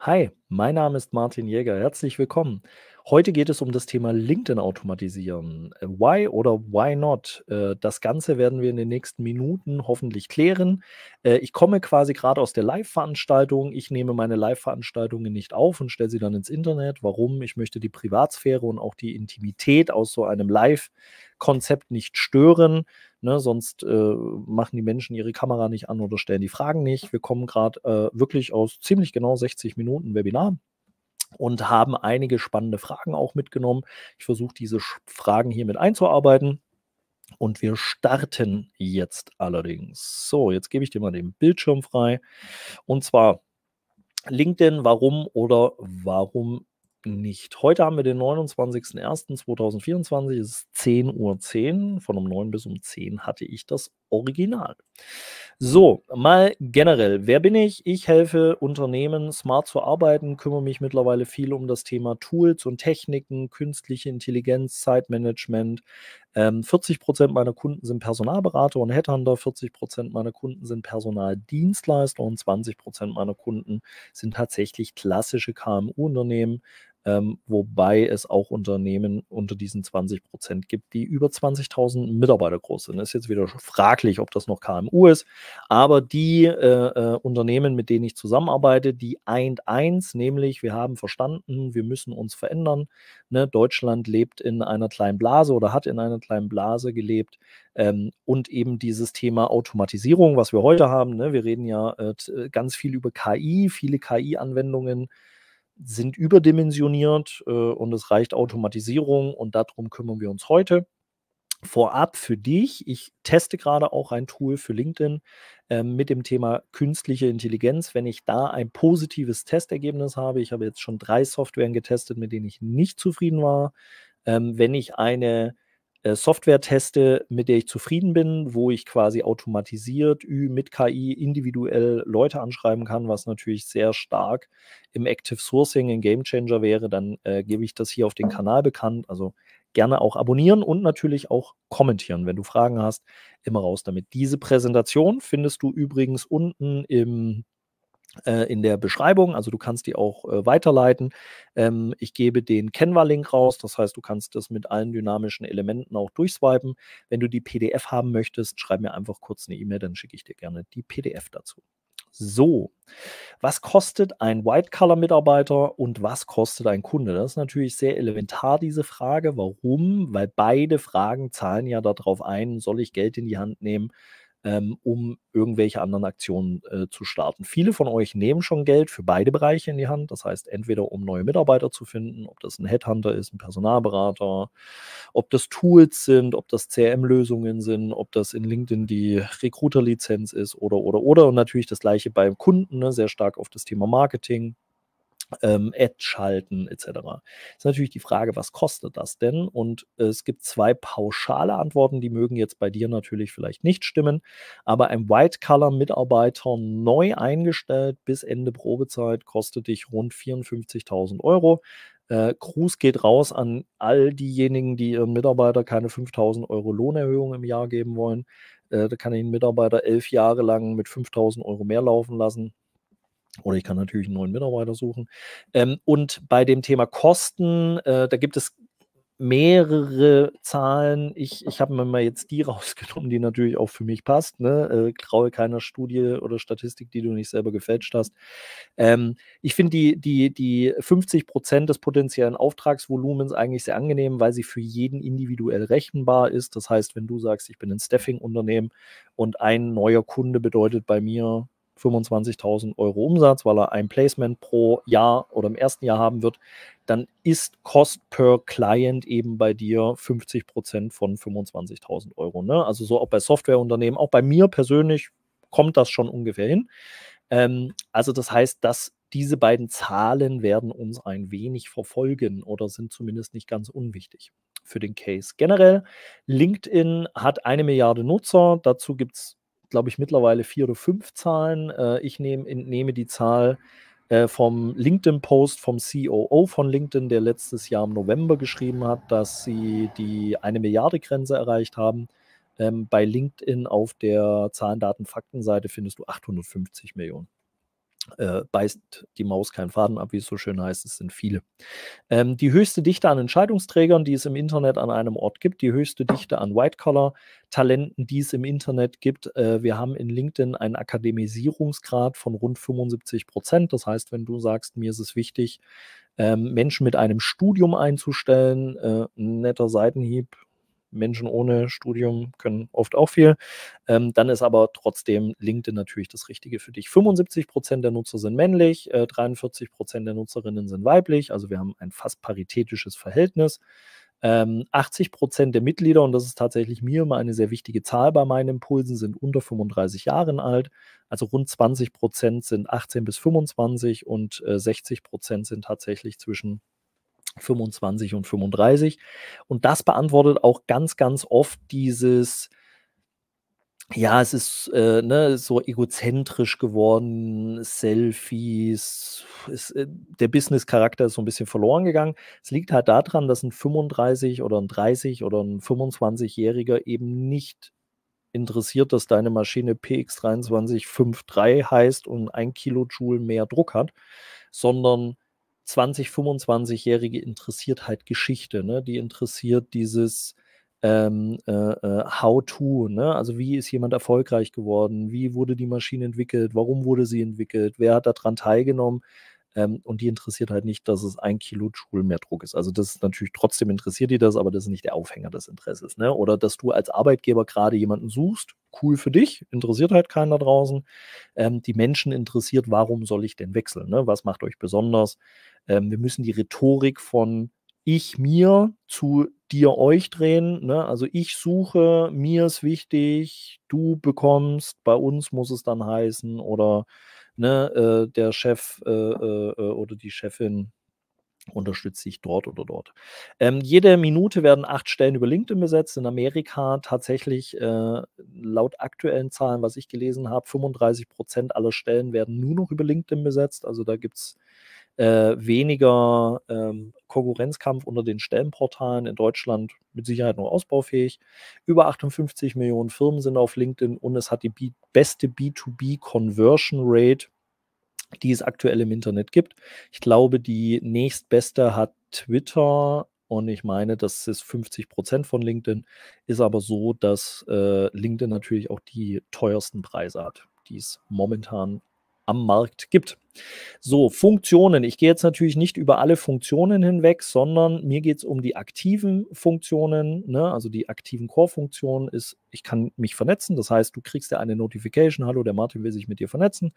Hi, mein Name ist Martin Jäger. Herzlich willkommen. Heute geht es um das Thema LinkedIn automatisieren. Äh, why oder why not? Äh, das Ganze werden wir in den nächsten Minuten hoffentlich klären. Äh, ich komme quasi gerade aus der Live-Veranstaltung. Ich nehme meine Live-Veranstaltungen nicht auf und stelle sie dann ins Internet. Warum? Ich möchte die Privatsphäre und auch die Intimität aus so einem Live-Konzept nicht stören. Ne, sonst äh, machen die Menschen ihre Kamera nicht an oder stellen die Fragen nicht. Wir kommen gerade äh, wirklich aus ziemlich genau 60 Minuten Webinar und haben einige spannende Fragen auch mitgenommen. Ich versuche diese Fragen hier mit einzuarbeiten. Und wir starten jetzt allerdings. So, jetzt gebe ich dir mal den Bildschirm frei. Und zwar LinkedIn, warum oder warum nicht. Heute haben wir den 29.01.2024, es ist 10.10 Uhr. 10. Von um 9 bis um 10 hatte ich das Original. So, mal generell, wer bin ich? Ich helfe Unternehmen, smart zu arbeiten, kümmere mich mittlerweile viel um das Thema Tools und Techniken, künstliche Intelligenz, Zeitmanagement. 40 ähm, Prozent meiner Kunden sind Personalberater und Headhunter, 40 Prozent meiner Kunden sind Personaldienstleister und 20 Prozent meiner Kunden sind tatsächlich klassische KMU-Unternehmen, ähm, wobei es auch Unternehmen unter diesen 20 Prozent gibt, die über 20.000 Mitarbeiter groß sind. Ist jetzt wieder fraglich, ob das noch KMU ist, aber die äh, äh, Unternehmen, mit denen ich zusammenarbeite, die eint eins, nämlich wir haben verstanden, wir müssen uns verändern. Ne? Deutschland lebt in einer kleinen Blase oder hat in einer kleinen Blase gelebt. Ähm, und eben dieses Thema Automatisierung, was wir heute haben. Ne? Wir reden ja äh, äh ganz viel über KI, viele KI-Anwendungen sind überdimensioniert äh, und es reicht Automatisierung und darum kümmern wir uns heute. Vorab für dich, ich teste gerade auch ein Tool für LinkedIn äh, mit dem Thema künstliche Intelligenz. Wenn ich da ein positives Testergebnis habe, ich habe jetzt schon drei Softwaren getestet, mit denen ich nicht zufrieden war. Ähm, wenn ich eine äh, Software teste, mit der ich zufrieden bin, wo ich quasi automatisiert mit KI individuell Leute anschreiben kann, was natürlich sehr stark im Active Sourcing ein Gamechanger wäre, dann äh, gebe ich das hier auf den Kanal bekannt. Also gerne auch abonnieren und natürlich auch kommentieren, wenn du Fragen hast, immer raus damit. Diese Präsentation findest du übrigens unten im äh, in der Beschreibung. Also du kannst die auch äh, weiterleiten. Ähm, ich gebe den Canva-Link raus. Das heißt, du kannst das mit allen dynamischen Elementen auch durchswipen. Wenn du die PDF haben möchtest, schreib mir einfach kurz eine E-Mail, dann schicke ich dir gerne die PDF dazu. So, was kostet ein White-Color-Mitarbeiter und was kostet ein Kunde? Das ist natürlich sehr elementar, diese Frage. Warum? Weil beide Fragen zahlen ja darauf ein, soll ich Geld in die Hand nehmen ähm, um irgendwelche anderen Aktionen äh, zu starten. Viele von euch nehmen schon Geld für beide Bereiche in die Hand. Das heißt, entweder um neue Mitarbeiter zu finden, ob das ein Headhunter ist, ein Personalberater, ob das Tools sind, ob das CRM-Lösungen sind, ob das in LinkedIn die Recruiter-Lizenz ist oder, oder, oder. Und natürlich das gleiche beim Kunden, ne? sehr stark auf das Thema Marketing ähm, Ad schalten etc. Ist natürlich die Frage, was kostet das denn? Und äh, es gibt zwei pauschale Antworten, die mögen jetzt bei dir natürlich vielleicht nicht stimmen, aber ein White-Color-Mitarbeiter neu eingestellt bis Ende Probezeit kostet dich rund 54.000 Euro. Äh, Gruß geht raus an all diejenigen, die ihren Mitarbeiter keine 5000 Euro Lohnerhöhung im Jahr geben wollen. Äh, da kann ich einen Mitarbeiter elf Jahre lang mit 5000 Euro mehr laufen lassen. Oder ich kann natürlich einen neuen Mitarbeiter suchen. Ähm, und bei dem Thema Kosten, äh, da gibt es mehrere Zahlen. Ich, ich habe mir mal jetzt die rausgenommen, die natürlich auch für mich passt. Ne? Äh, traue keiner Studie oder Statistik, die du nicht selber gefälscht hast. Ähm, ich finde die, die, die 50 Prozent des potenziellen Auftragsvolumens eigentlich sehr angenehm, weil sie für jeden individuell rechenbar ist. Das heißt, wenn du sagst, ich bin ein Staffing-Unternehmen und ein neuer Kunde bedeutet bei mir 25.000 Euro Umsatz, weil er ein Placement pro Jahr oder im ersten Jahr haben wird, dann ist Cost per Client eben bei dir 50 Prozent von 25.000 Euro. Ne? Also so auch bei Softwareunternehmen, auch bei mir persönlich kommt das schon ungefähr hin. Ähm, also das heißt, dass diese beiden Zahlen werden uns ein wenig verfolgen oder sind zumindest nicht ganz unwichtig für den Case. Generell, LinkedIn hat eine Milliarde Nutzer. Dazu gibt es glaube ich, mittlerweile vier oder fünf Zahlen. Äh, ich nehm, entnehme die Zahl äh, vom LinkedIn-Post vom COO von LinkedIn, der letztes Jahr im November geschrieben hat, dass sie die eine Milliarde Grenze erreicht haben. Ähm, bei LinkedIn auf der Zahlen, Fakten-Seite findest du 850 Millionen äh, beißt die Maus keinen Faden ab, wie es so schön heißt, es sind viele. Ähm, die höchste Dichte an Entscheidungsträgern, die es im Internet an einem Ort gibt, die höchste Dichte an White-Collar-Talenten, die es im Internet gibt. Äh, wir haben in LinkedIn einen Akademisierungsgrad von rund 75 Prozent. Das heißt, wenn du sagst, mir ist es wichtig, ähm, Menschen mit einem Studium einzustellen, äh, ein netter Seitenhieb Menschen ohne Studium können oft auch viel. Ähm, dann ist aber trotzdem LinkedIn natürlich das Richtige für dich. 75 Prozent der Nutzer sind männlich, äh, 43 Prozent der Nutzerinnen sind weiblich. Also wir haben ein fast paritätisches Verhältnis. Ähm, 80 Prozent der Mitglieder, und das ist tatsächlich mir immer eine sehr wichtige Zahl bei meinen Impulsen, sind unter 35 Jahren alt. Also rund 20 Prozent sind 18 bis 25 und äh, 60 Prozent sind tatsächlich zwischen 25 und 35. Und das beantwortet auch ganz, ganz oft dieses, ja, es ist äh, ne, so egozentrisch geworden, Selfies, ist, äh, der Business-Charakter ist so ein bisschen verloren gegangen. Es liegt halt daran, dass ein 35 oder ein 30 oder ein 25-Jähriger eben nicht interessiert, dass deine Maschine PX2353 heißt und ein Kilojoule mehr Druck hat, sondern 20, 25-Jährige interessiert halt Geschichte, ne? die interessiert dieses ähm, äh, äh How-to, ne? also wie ist jemand erfolgreich geworden, wie wurde die Maschine entwickelt, warum wurde sie entwickelt, wer hat daran teilgenommen ähm, und die interessiert halt nicht, dass es ein Kilo Kilojoule mehr Druck ist. Also das ist natürlich trotzdem interessiert die das, aber das ist nicht der Aufhänger des Interesses. Ne? Oder dass du als Arbeitgeber gerade jemanden suchst, cool für dich, interessiert halt keiner draußen. Ähm, die Menschen interessiert, warum soll ich denn wechseln, ne? was macht euch besonders, ähm, wir müssen die Rhetorik von ich mir zu dir euch drehen. Ne? Also ich suche, mir ist wichtig, du bekommst, bei uns muss es dann heißen oder ne, äh, der Chef äh, äh, äh oder die Chefin unterstützt sich dort oder dort. Ähm, jede Minute werden acht Stellen über LinkedIn besetzt. In Amerika tatsächlich äh, laut aktuellen Zahlen, was ich gelesen habe, 35 Prozent aller Stellen werden nur noch über LinkedIn besetzt. Also da gibt es äh, weniger ähm, Konkurrenzkampf unter den Stellenportalen in Deutschland mit Sicherheit nur ausbaufähig. Über 58 Millionen Firmen sind auf LinkedIn und es hat die beste B2B-Conversion Rate, die es aktuell im Internet gibt. Ich glaube, die nächstbeste hat Twitter und ich meine, das ist 50 Prozent von LinkedIn, ist aber so, dass äh, LinkedIn natürlich auch die teuersten Preise hat, die es momentan am Markt gibt. So, Funktionen. Ich gehe jetzt natürlich nicht über alle Funktionen hinweg, sondern mir geht es um die aktiven Funktionen. Ne? Also die aktiven Core-Funktionen ist, ich kann mich vernetzen. Das heißt, du kriegst ja eine Notification. Hallo, der Martin will sich mit dir vernetzen.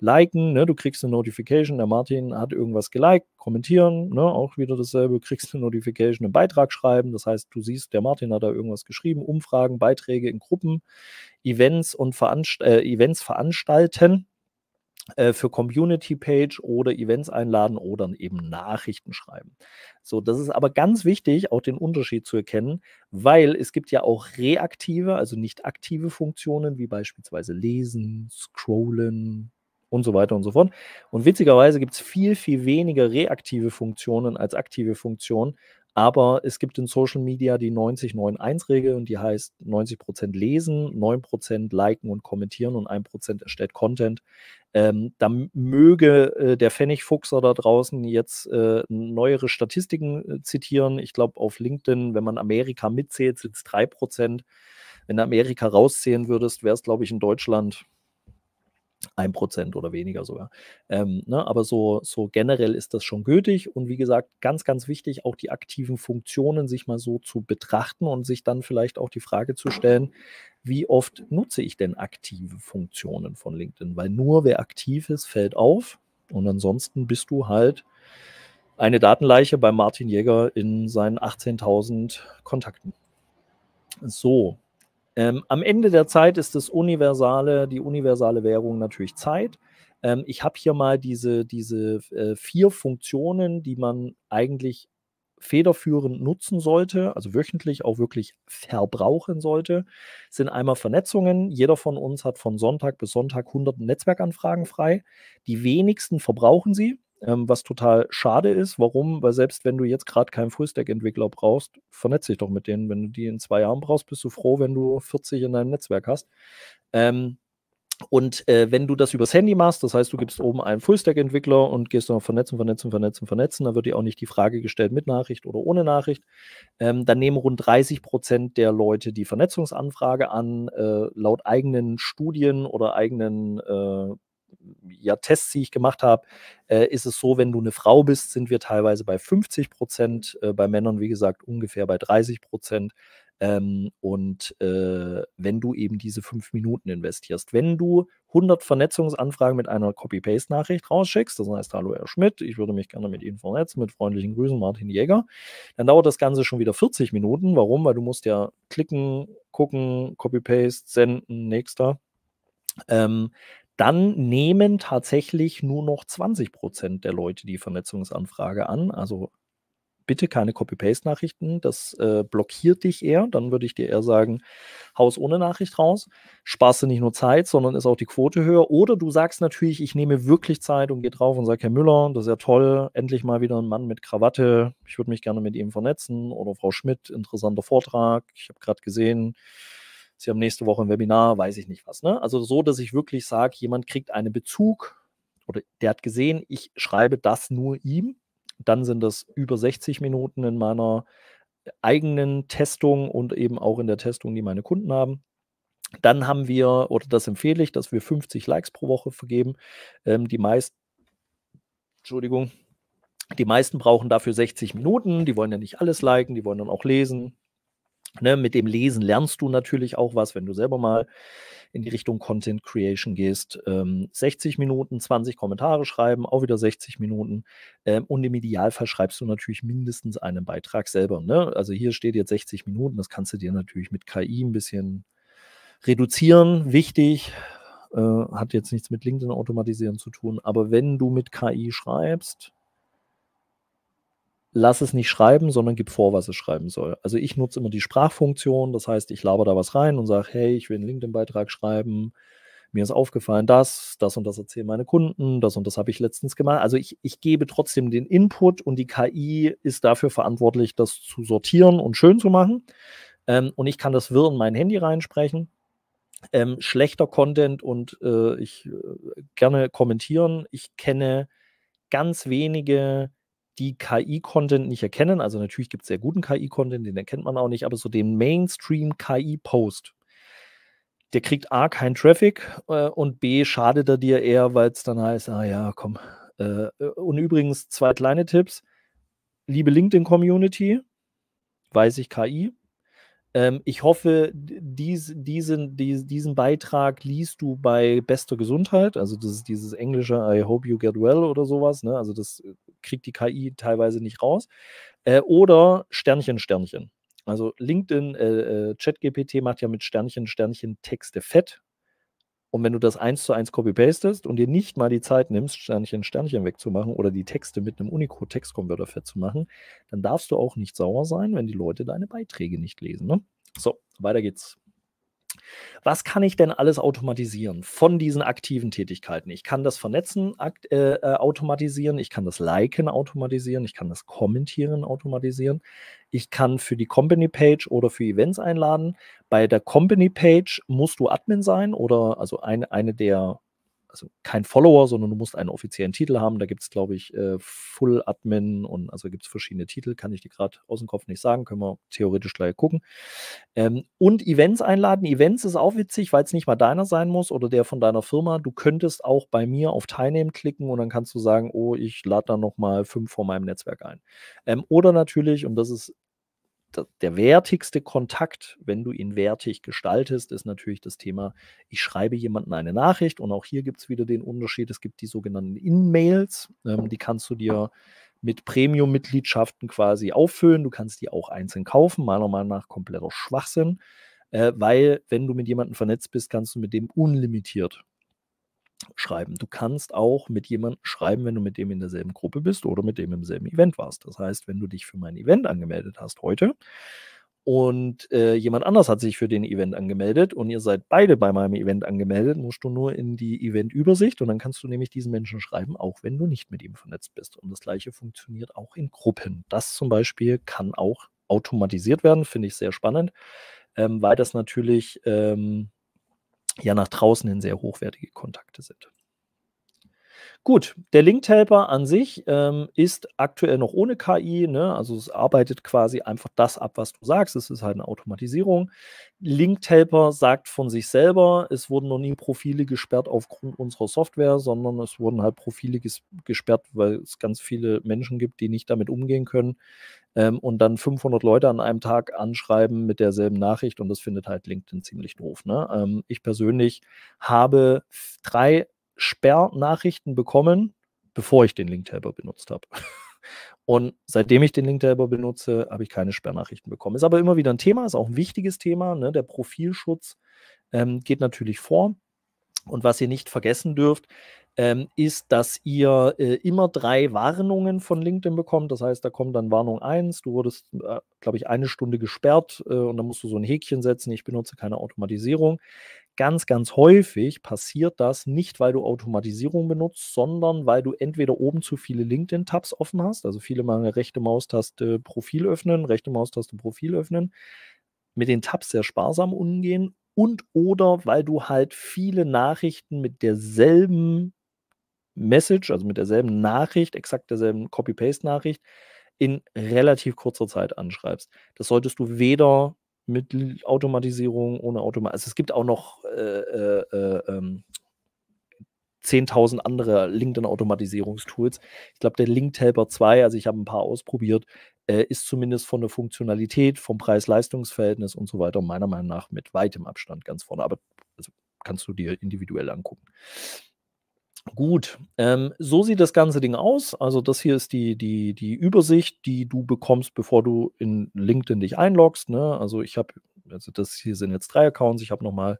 Liken, ne? du kriegst eine Notification. Der Martin hat irgendwas geliked. Kommentieren, ne? auch wieder dasselbe. Du kriegst eine Notification, einen Beitrag schreiben. Das heißt, du siehst, der Martin hat da irgendwas geschrieben. Umfragen, Beiträge in Gruppen, Events und Veranst äh, Events veranstalten. Äh, für Community Page oder Events einladen oder eben Nachrichten schreiben. So, das ist aber ganz wichtig, auch den Unterschied zu erkennen, weil es gibt ja auch reaktive, also nicht aktive Funktionen wie beispielsweise lesen, scrollen und so weiter und so fort. Und witzigerweise gibt es viel, viel weniger reaktive Funktionen als aktive Funktionen. Aber es gibt in Social Media die 90-9-1-Regel und die heißt 90% lesen, 9% liken und kommentieren und 1% erstellt Content. Ähm, da möge äh, der Pfennigfuchser da draußen jetzt äh, neuere Statistiken äh, zitieren. Ich glaube, auf LinkedIn, wenn man Amerika mitzählt, sind es 3%. Wenn du Amerika rauszählen würdest, wäre es, glaube ich, in Deutschland ein Prozent oder weniger sogar. Ähm, ne, aber so, so generell ist das schon gültig. Und wie gesagt, ganz, ganz wichtig, auch die aktiven Funktionen sich mal so zu betrachten und sich dann vielleicht auch die Frage zu stellen, wie oft nutze ich denn aktive Funktionen von LinkedIn? Weil nur wer aktiv ist, fällt auf. Und ansonsten bist du halt eine Datenleiche bei Martin Jäger in seinen 18.000 Kontakten. So, ähm, am Ende der Zeit ist das universale, die universale Währung natürlich Zeit. Ähm, ich habe hier mal diese, diese äh, vier Funktionen, die man eigentlich federführend nutzen sollte, also wöchentlich auch wirklich verbrauchen sollte, sind einmal Vernetzungen. Jeder von uns hat von Sonntag bis Sonntag 100 Netzwerkanfragen frei. Die wenigsten verbrauchen sie ähm, was total schade ist. Warum? Weil selbst wenn du jetzt gerade keinen Fullstack-Entwickler brauchst, vernetz dich doch mit denen. Wenn du die in zwei Jahren brauchst, bist du froh, wenn du 40 in deinem Netzwerk hast. Ähm, und äh, wenn du das übers Handy machst, das heißt, du gibst oben einen Fullstack-Entwickler und gehst dann vernetzen, vernetzen, vernetzen, vernetzen, dann wird dir auch nicht die Frage gestellt mit Nachricht oder ohne Nachricht. Ähm, dann nehmen rund 30 Prozent der Leute die Vernetzungsanfrage an. Äh, laut eigenen Studien oder eigenen äh, ja, Tests, die ich gemacht habe, äh, ist es so, wenn du eine Frau bist, sind wir teilweise bei 50 Prozent, äh, bei Männern, wie gesagt, ungefähr bei 30 Prozent. Ähm, und äh, wenn du eben diese fünf Minuten investierst, wenn du 100 Vernetzungsanfragen mit einer Copy-Paste-Nachricht rausschickst, das heißt, hallo Herr Schmidt, ich würde mich gerne mit Ihnen vernetzen, mit freundlichen Grüßen, Martin Jäger, dann dauert das Ganze schon wieder 40 Minuten. Warum? Weil du musst ja klicken, gucken, Copy-Paste, senden, nächster. Ähm, dann nehmen tatsächlich nur noch 20 Prozent der Leute die Vernetzungsanfrage an. Also bitte keine Copy-Paste-Nachrichten, das äh, blockiert dich eher. Dann würde ich dir eher sagen, haus ohne Nachricht raus. Sparst du nicht nur Zeit, sondern ist auch die Quote höher. Oder du sagst natürlich, ich nehme wirklich Zeit und gehe drauf und sage, Herr Müller, das ist ja toll, endlich mal wieder ein Mann mit Krawatte. Ich würde mich gerne mit ihm vernetzen. Oder Frau Schmidt, interessanter Vortrag. Ich habe gerade gesehen, Sie haben nächste Woche ein Webinar, weiß ich nicht was. Ne? Also so, dass ich wirklich sage, jemand kriegt einen Bezug oder der hat gesehen, ich schreibe das nur ihm. Dann sind das über 60 Minuten in meiner äh, eigenen Testung und eben auch in der Testung, die meine Kunden haben. Dann haben wir, oder das empfehle ich, dass wir 50 Likes pro Woche vergeben. Ähm, die meisten, Entschuldigung, die meisten brauchen dafür 60 Minuten. Die wollen ja nicht alles liken, die wollen dann auch lesen Ne, mit dem Lesen lernst du natürlich auch was, wenn du selber mal in die Richtung Content Creation gehst. Ähm, 60 Minuten, 20 Kommentare schreiben, auch wieder 60 Minuten. Ähm, und im Idealfall schreibst du natürlich mindestens einen Beitrag selber. Ne? Also hier steht jetzt 60 Minuten, das kannst du dir natürlich mit KI ein bisschen reduzieren. Wichtig, äh, hat jetzt nichts mit LinkedIn automatisieren zu tun, aber wenn du mit KI schreibst, lass es nicht schreiben, sondern gib vor, was es schreiben soll. Also ich nutze immer die Sprachfunktion, das heißt, ich laber da was rein und sage, hey, ich will einen LinkedIn-Beitrag schreiben, mir ist aufgefallen, das, das und das erzählen meine Kunden, das und das habe ich letztens gemacht. Also ich, ich gebe trotzdem den Input und die KI ist dafür verantwortlich, das zu sortieren und schön zu machen. Ähm, und ich kann das wirr in mein Handy reinsprechen. Ähm, schlechter Content und äh, ich äh, gerne kommentieren. Ich kenne ganz wenige die KI-Content nicht erkennen. Also natürlich gibt es sehr guten KI-Content, den erkennt man auch nicht, aber so den Mainstream-KI-Post, der kriegt A, kein Traffic äh, und B, schadet er dir eher, weil es dann heißt, ah ja, komm. Äh, äh, und übrigens zwei kleine Tipps. Liebe LinkedIn-Community, weiß ich KI. Ähm, ich hoffe, dies, diesen, dies, diesen Beitrag liest du bei bester Gesundheit. Also das ist dieses englische I hope you get well oder sowas. Ne? Also das äh, kriegt die KI teilweise nicht raus. Äh, oder Sternchen, Sternchen. Also LinkedIn, äh, äh ChatGPT macht ja mit Sternchen, Sternchen Texte fett. Und wenn du das eins zu eins copy-pastest und dir nicht mal die Zeit nimmst, Sternchen, Sternchen wegzumachen oder die Texte mit einem Unicode-Textkonverter fett zu machen, dann darfst du auch nicht sauer sein, wenn die Leute deine Beiträge nicht lesen. Ne? So, weiter geht's. Was kann ich denn alles automatisieren von diesen aktiven Tätigkeiten? Ich kann das Vernetzen äh, äh, automatisieren, ich kann das Liken automatisieren, ich kann das Kommentieren automatisieren, ich kann für die Company Page oder für Events einladen. Bei der Company Page musst du Admin sein oder also ein, eine der also kein Follower, sondern du musst einen offiziellen Titel haben. Da gibt es, glaube ich, äh, Full Admin und also gibt es verschiedene Titel, kann ich dir gerade aus dem Kopf nicht sagen, können wir theoretisch gleich gucken. Ähm, und Events einladen. Events ist auch witzig, weil es nicht mal deiner sein muss oder der von deiner Firma. Du könntest auch bei mir auf Teilnehmen klicken und dann kannst du sagen, oh, ich lade da nochmal fünf von meinem Netzwerk ein. Ähm, oder natürlich, und das ist der wertigste Kontakt, wenn du ihn wertig gestaltest, ist natürlich das Thema, ich schreibe jemandem eine Nachricht und auch hier gibt es wieder den Unterschied, es gibt die sogenannten In-Mails, ähm, die kannst du dir mit Premium-Mitgliedschaften quasi auffüllen, du kannst die auch einzeln kaufen, meiner Meinung nach kompletter Schwachsinn, äh, weil wenn du mit jemandem vernetzt bist, kannst du mit dem unlimitiert schreiben. Du kannst auch mit jemandem schreiben, wenn du mit dem in derselben Gruppe bist oder mit dem im selben Event warst. Das heißt, wenn du dich für mein Event angemeldet hast heute und äh, jemand anders hat sich für den Event angemeldet und ihr seid beide bei meinem Event angemeldet, musst du nur in die Eventübersicht und dann kannst du nämlich diesen Menschen schreiben, auch wenn du nicht mit ihm vernetzt bist. Und das gleiche funktioniert auch in Gruppen. Das zum Beispiel kann auch automatisiert werden, finde ich sehr spannend, ähm, weil das natürlich ähm, ja nach draußen hin sehr hochwertige Kontakte sind. Gut, der Linked-Helper an sich ähm, ist aktuell noch ohne KI, ne? also es arbeitet quasi einfach das ab, was du sagst. Es ist halt eine Automatisierung. Linked-Helper sagt von sich selber, es wurden noch nie Profile gesperrt aufgrund unserer Software, sondern es wurden halt Profile ges gesperrt, weil es ganz viele Menschen gibt, die nicht damit umgehen können ähm, und dann 500 Leute an einem Tag anschreiben mit derselben Nachricht und das findet halt LinkedIn ziemlich doof. Ne? Ähm, ich persönlich habe drei Sperrnachrichten bekommen, bevor ich den Link-Helper benutzt habe. Und seitdem ich den Link-Helper benutze, habe ich keine Sperrnachrichten bekommen. Ist aber immer wieder ein Thema, ist auch ein wichtiges Thema. Ne? Der Profilschutz ähm, geht natürlich vor. Und was ihr nicht vergessen dürft, ähm, ist, dass ihr äh, immer drei Warnungen von LinkedIn bekommt. Das heißt, da kommt dann Warnung 1, du wurdest, äh, glaube ich, eine Stunde gesperrt äh, und dann musst du so ein Häkchen setzen, ich benutze keine Automatisierung. Ganz, ganz häufig passiert das nicht, weil du Automatisierung benutzt, sondern weil du entweder oben zu viele LinkedIn-Tabs offen hast. Also viele mal eine rechte Maustaste Profil öffnen, rechte Maustaste Profil öffnen. Mit den Tabs sehr sparsam umgehen und oder weil du halt viele Nachrichten mit derselben Message, also mit derselben Nachricht, exakt derselben Copy-Paste-Nachricht, in relativ kurzer Zeit anschreibst. Das solltest du weder mit Automatisierung, ohne Automatisierung. Also es gibt auch noch äh, äh, äh ähm, 10.000 andere LinkedIn-Automatisierungstools. Ich glaube, der Link-Helper 2, also ich habe ein paar ausprobiert, äh, ist zumindest von der Funktionalität, vom Preis-Leistungs-Verhältnis und so weiter meiner Meinung nach mit weitem Abstand ganz vorne. Aber also, kannst du dir individuell angucken. Gut, ähm, so sieht das ganze Ding aus. Also das hier ist die, die, die Übersicht, die du bekommst, bevor du in LinkedIn dich einloggst. Ne? Also ich habe, also das hier sind jetzt drei Accounts. Ich habe nochmal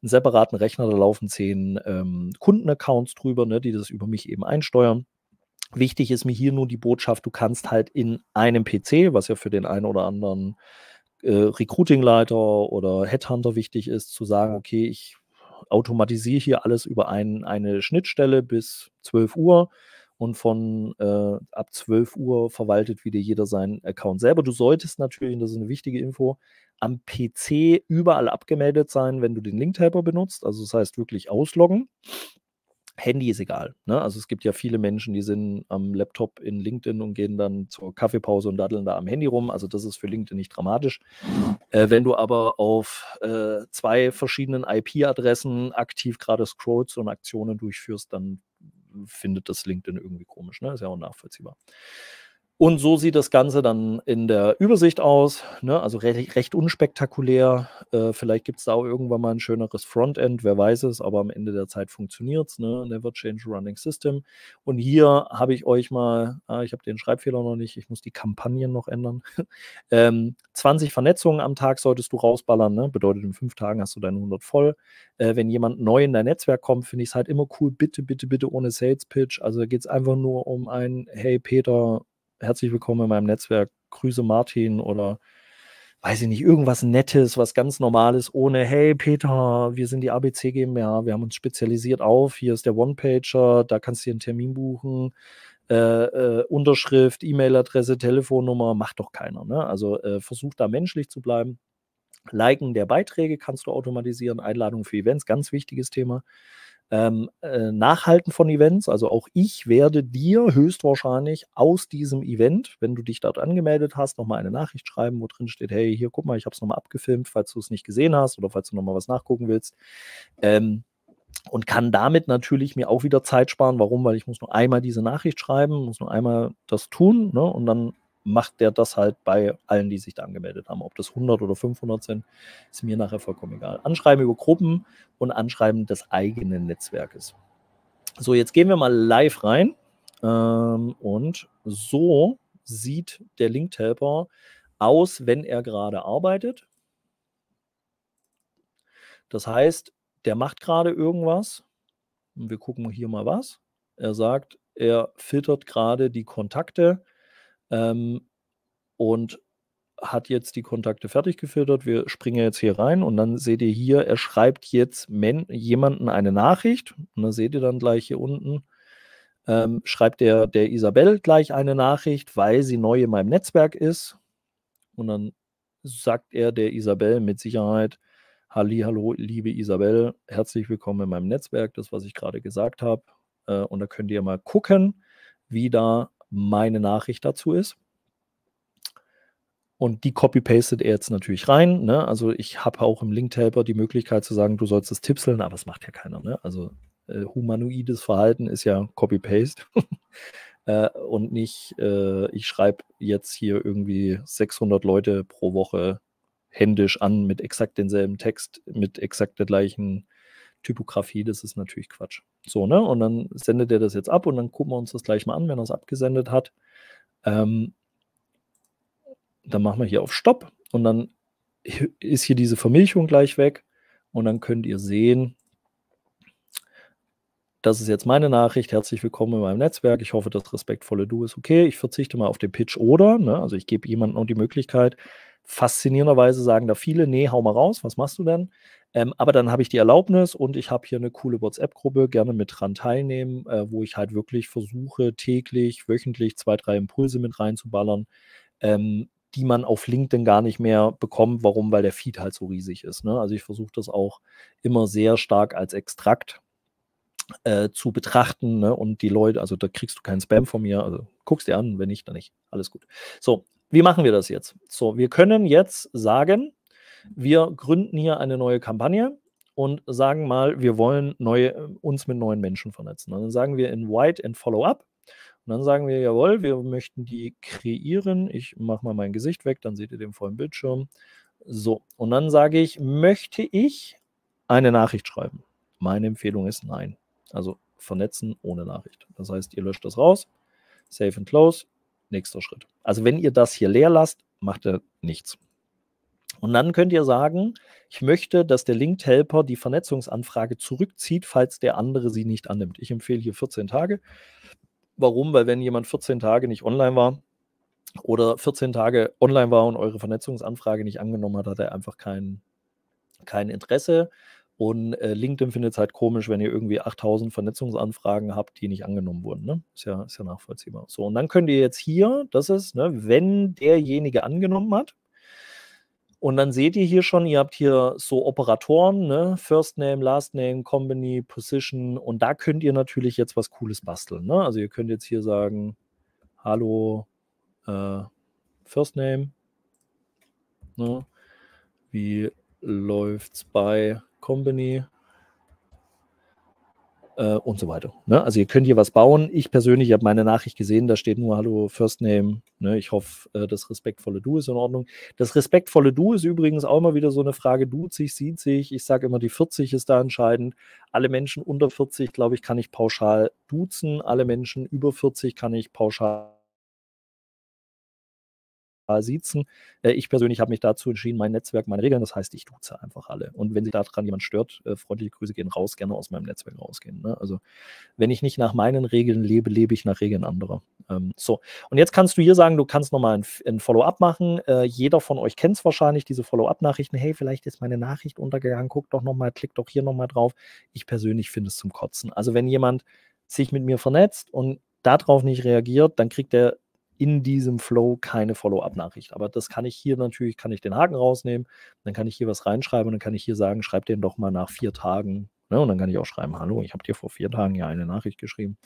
einen separaten Rechner, da laufen zehn ähm, Kundenaccounts drüber, ne, die das über mich eben einsteuern. Wichtig ist mir hier nur die Botschaft, du kannst halt in einem PC, was ja für den einen oder anderen äh, Recruiting-Leiter oder Headhunter wichtig ist, zu sagen, okay, ich automatisiere hier alles über ein, eine Schnittstelle bis 12 Uhr und von äh, ab 12 Uhr verwaltet wieder jeder seinen Account selber. Du solltest natürlich, und das ist eine wichtige Info, am PC überall abgemeldet sein, wenn du den link taper benutzt. Also das heißt wirklich ausloggen. Handy ist egal. Ne? Also es gibt ja viele Menschen, die sind am Laptop in LinkedIn und gehen dann zur Kaffeepause und daddeln da am Handy rum. Also das ist für LinkedIn nicht dramatisch. Äh, wenn du aber auf äh, zwei verschiedenen IP-Adressen aktiv gerade scrollst und Aktionen durchführst, dann findet das LinkedIn irgendwie komisch. Ne? Ist ja auch nachvollziehbar. Und so sieht das Ganze dann in der Übersicht aus. Ne? Also re recht unspektakulär. Äh, vielleicht gibt es da auch irgendwann mal ein schöneres Frontend, wer weiß es, aber am Ende der Zeit funktioniert es. Ne? Never change running system. Und hier habe ich euch mal, ah, ich habe den Schreibfehler noch nicht, ich muss die Kampagnen noch ändern. ähm, 20 Vernetzungen am Tag solltest du rausballern. Ne? Bedeutet, in fünf Tagen hast du deine 100 voll. Äh, wenn jemand neu in dein Netzwerk kommt, finde ich es halt immer cool. Bitte, bitte, bitte ohne Sales Pitch. Also da geht es einfach nur um ein, hey Peter, herzlich willkommen in meinem Netzwerk, Grüße Martin oder weiß ich nicht, irgendwas Nettes, was ganz Normales, ohne, hey Peter, wir sind die ABC GmbH, wir haben uns spezialisiert auf, hier ist der One-Pager, da kannst du dir einen Termin buchen, äh, äh, Unterschrift, E-Mail-Adresse, Telefonnummer, macht doch keiner. Ne? Also äh, versuch da menschlich zu bleiben. Liken der Beiträge kannst du automatisieren, Einladung für Events, ganz wichtiges Thema ähm, äh, Nachhalten von Events. Also auch ich werde dir höchstwahrscheinlich aus diesem Event, wenn du dich dort angemeldet hast, nochmal eine Nachricht schreiben, wo drin steht, hey, hier, guck mal, ich habe es nochmal abgefilmt, falls du es nicht gesehen hast oder falls du nochmal was nachgucken willst. Ähm, und kann damit natürlich mir auch wieder Zeit sparen. Warum? Weil ich muss nur einmal diese Nachricht schreiben, muss nur einmal das tun ne? und dann macht der das halt bei allen, die sich da angemeldet haben. Ob das 100 oder 500 sind, ist mir nachher vollkommen egal. Anschreiben über Gruppen und Anschreiben des eigenen Netzwerkes. So, jetzt gehen wir mal live rein. Ähm, und so sieht der Linked-Helper aus, wenn er gerade arbeitet. Das heißt, der macht gerade irgendwas. wir gucken hier mal was. Er sagt, er filtert gerade die Kontakte ähm, und hat jetzt die Kontakte fertig gefiltert. Wir springen jetzt hier rein und dann seht ihr hier, er schreibt jetzt Men jemanden eine Nachricht. Und da seht ihr dann gleich hier unten, ähm, schreibt der, der Isabel gleich eine Nachricht, weil sie neu in meinem Netzwerk ist. Und dann sagt er der Isabel mit Sicherheit, Halli, hallo, liebe Isabel, herzlich willkommen in meinem Netzwerk, das, was ich gerade gesagt habe. Äh, und da könnt ihr mal gucken, wie da meine Nachricht dazu ist. Und die copy-pastet er jetzt natürlich rein. Ne? Also ich habe auch im Link-Helper die Möglichkeit zu sagen, du sollst es tippseln, aber das macht ja keiner. Ne? Also äh, humanoides Verhalten ist ja Copy-Paste. äh, und nicht, äh, ich schreibe jetzt hier irgendwie 600 Leute pro Woche händisch an mit exakt denselben Text, mit exakt der gleichen Typografie, das ist natürlich Quatsch. So, ne? Und dann sendet er das jetzt ab und dann gucken wir uns das gleich mal an, wenn er es abgesendet hat. Ähm, dann machen wir hier auf Stopp und dann ist hier diese Vermilchung gleich weg und dann könnt ihr sehen, das ist jetzt meine Nachricht. Herzlich willkommen in meinem Netzwerk. Ich hoffe, das respektvolle Du ist okay. Ich verzichte mal auf den Pitch oder, ne? also ich gebe jemandem noch die Möglichkeit. Faszinierenderweise sagen da viele, nee, hau mal raus, was machst du denn? Ähm, aber dann habe ich die Erlaubnis und ich habe hier eine coole WhatsApp-Gruppe, gerne mit dran teilnehmen, äh, wo ich halt wirklich versuche, täglich, wöchentlich zwei, drei Impulse mit reinzuballern, ähm, die man auf LinkedIn gar nicht mehr bekommt. Warum? Weil der Feed halt so riesig ist. Ne? Also ich versuche das auch immer sehr stark als Extrakt äh, zu betrachten ne? und die Leute, also da kriegst du keinen Spam von mir, also guckst dir an, wenn nicht, dann nicht. Alles gut. So, wie machen wir das jetzt? So, wir können jetzt sagen, wir gründen hier eine neue Kampagne und sagen mal, wir wollen neue, äh, uns mit neuen Menschen vernetzen. Und dann sagen wir in White and Follow Up. Und dann sagen wir, jawohl, wir möchten die kreieren. Ich mache mal mein Gesicht weg, dann seht ihr den vollen Bildschirm. So, und dann sage ich, möchte ich eine Nachricht schreiben? Meine Empfehlung ist nein. Also vernetzen ohne Nachricht. Das heißt, ihr löscht das raus, save and close, nächster Schritt. Also wenn ihr das hier leer lasst, macht ihr nichts. Und dann könnt ihr sagen, ich möchte, dass der Linked Helper die Vernetzungsanfrage zurückzieht, falls der andere sie nicht annimmt. Ich empfehle hier 14 Tage. Warum? Weil wenn jemand 14 Tage nicht online war oder 14 Tage online war und eure Vernetzungsanfrage nicht angenommen hat, hat er einfach kein, kein Interesse. Und äh, LinkedIn findet es halt komisch, wenn ihr irgendwie 8000 Vernetzungsanfragen habt, die nicht angenommen wurden. Ne? Ist, ja, ist ja nachvollziehbar. So, und dann könnt ihr jetzt hier, das ist, ne, wenn derjenige angenommen hat, und dann seht ihr hier schon, ihr habt hier so Operatoren, ne? First Name, Last Name, Company, Position. Und da könnt ihr natürlich jetzt was Cooles basteln. Ne? Also ihr könnt jetzt hier sagen, hallo, äh, First Name. Ne? Wie läuft's bei Company? äh, und so weiter. Ne? Also ihr könnt hier was bauen. Ich persönlich habe meine Nachricht gesehen, da steht nur Hallo First Name. Ne? Ich hoffe, äh, das respektvolle Du ist in Ordnung. Das respektvolle Du ist übrigens auch immer wieder so eine Frage, duzt sich, sieht sich. Ich sage immer, die 40 ist da entscheidend. Alle Menschen unter 40, glaube ich, kann ich pauschal duzen. Alle Menschen über 40 kann ich pauschal siezen. Äh, ich persönlich habe mich dazu entschieden, mein Netzwerk, meine Regeln, das heißt, ich duze einfach alle. Und wenn sich daran jemand stört, äh, freundliche Grüße gehen raus, gerne aus meinem Netzwerk rausgehen. Ne? Also, wenn ich nicht nach meinen Regeln lebe, lebe ich nach Regeln anderer. Ähm, so, und jetzt kannst du hier sagen, du kannst nochmal ein, ein Follow-up machen. Äh, jeder von euch kennt es wahrscheinlich, diese Follow-up-Nachrichten. Hey, vielleicht ist meine Nachricht untergegangen, guck doch nochmal, klick doch hier nochmal drauf. Ich persönlich finde es zum Kotzen. Also, wenn jemand sich mit mir vernetzt und darauf nicht reagiert, dann kriegt er in diesem Flow keine Follow-up-Nachricht. Aber das kann ich hier natürlich, kann ich den Haken rausnehmen, dann kann ich hier was reinschreiben und dann kann ich hier sagen, schreib den doch mal nach vier Tagen. Ne? Und dann kann ich auch schreiben, hallo, ich habe dir vor vier Tagen ja eine Nachricht geschrieben.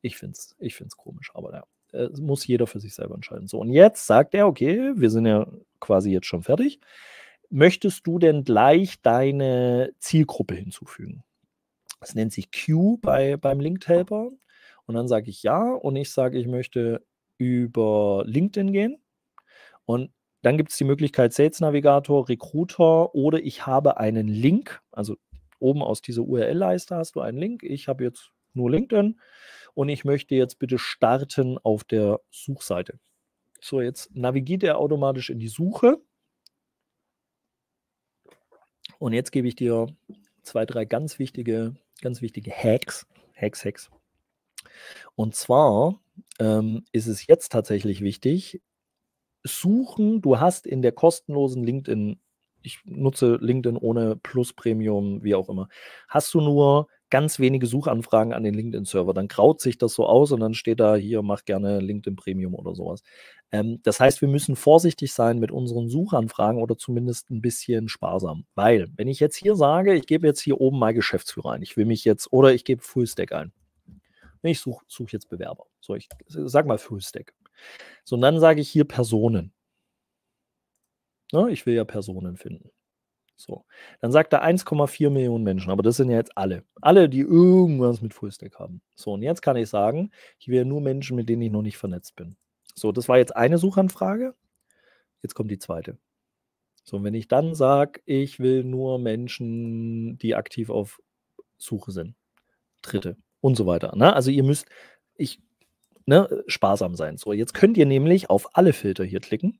Ich finde es ich find's komisch, aber ja, äh, es muss jeder für sich selber entscheiden. So, und jetzt sagt er, okay, wir sind ja quasi jetzt schon fertig. Möchtest du denn gleich deine Zielgruppe hinzufügen? Das nennt sich Q bei, beim Linked Helper. Und dann sage ich ja und ich sage, ich möchte über LinkedIn gehen. Und dann gibt es die Möglichkeit Sales Navigator, Recruiter oder ich habe einen Link. Also oben aus dieser URL-Leiste hast du einen Link. Ich habe jetzt nur LinkedIn und ich möchte jetzt bitte starten auf der Suchseite. So, jetzt navigiert er automatisch in die Suche. Und jetzt gebe ich dir zwei, drei ganz wichtige, ganz wichtige Hacks. Hacks, Hacks. Und zwar ähm, ist es jetzt tatsächlich wichtig, suchen, du hast in der kostenlosen LinkedIn, ich nutze LinkedIn ohne Plus, Premium, wie auch immer, hast du nur ganz wenige Suchanfragen an den LinkedIn-Server. Dann kraut sich das so aus und dann steht da, hier, mach gerne LinkedIn Premium oder sowas. Ähm, das heißt, wir müssen vorsichtig sein mit unseren Suchanfragen oder zumindest ein bisschen sparsam. Weil, wenn ich jetzt hier sage, ich gebe jetzt hier oben mein Geschäftsführer ein, ich will mich jetzt, oder ich gebe Fullstack ein, ich suche such jetzt Bewerber. So, ich sage mal Fullstack. So, und dann sage ich hier Personen. Ne, ich will ja Personen finden. So, dann sagt er 1,4 Millionen Menschen, aber das sind ja jetzt alle. Alle, die irgendwas mit Full Stack haben. So, und jetzt kann ich sagen, ich will ja nur Menschen, mit denen ich noch nicht vernetzt bin. So, das war jetzt eine Suchanfrage. Jetzt kommt die zweite. So, und wenn ich dann sage, ich will nur Menschen, die aktiv auf Suche sind. Dritte und so weiter. Ne? Also ihr müsst, ich, ne, sparsam sein. So, jetzt könnt ihr nämlich auf alle Filter hier klicken.